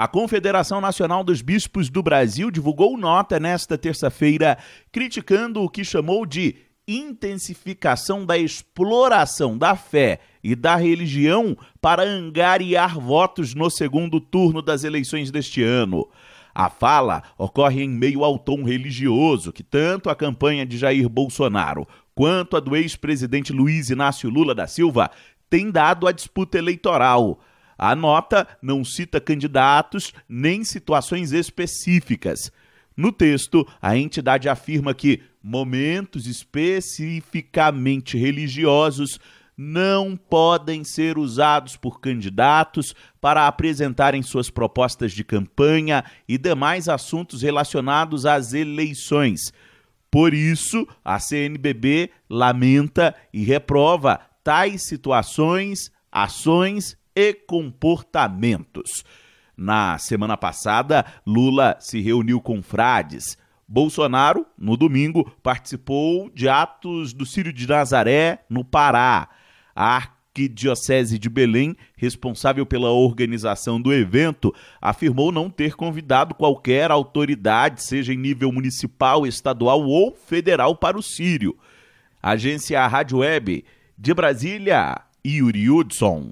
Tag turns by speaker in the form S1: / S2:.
S1: A Confederação Nacional dos Bispos do Brasil divulgou nota nesta terça-feira criticando o que chamou de intensificação da exploração da fé e da religião para angariar votos no segundo turno das eleições deste ano. A fala ocorre em meio ao tom religioso que tanto a campanha de Jair Bolsonaro quanto a do ex-presidente Luiz Inácio Lula da Silva tem dado à disputa eleitoral. A nota não cita candidatos nem situações específicas. No texto, a entidade afirma que momentos especificamente religiosos não podem ser usados por candidatos para apresentarem suas propostas de campanha e demais assuntos relacionados às eleições. Por isso, a CNBB lamenta e reprova tais situações, ações e comportamentos. Na semana passada, Lula se reuniu com frades. Bolsonaro, no domingo, participou de atos do Círio de Nazaré, no Pará. A Arquidiocese de Belém, responsável pela organização do evento, afirmou não ter convidado qualquer autoridade, seja em nível municipal, estadual ou federal, para o Sírio. Agência Rádio Web de Brasília, Yuri Hudson.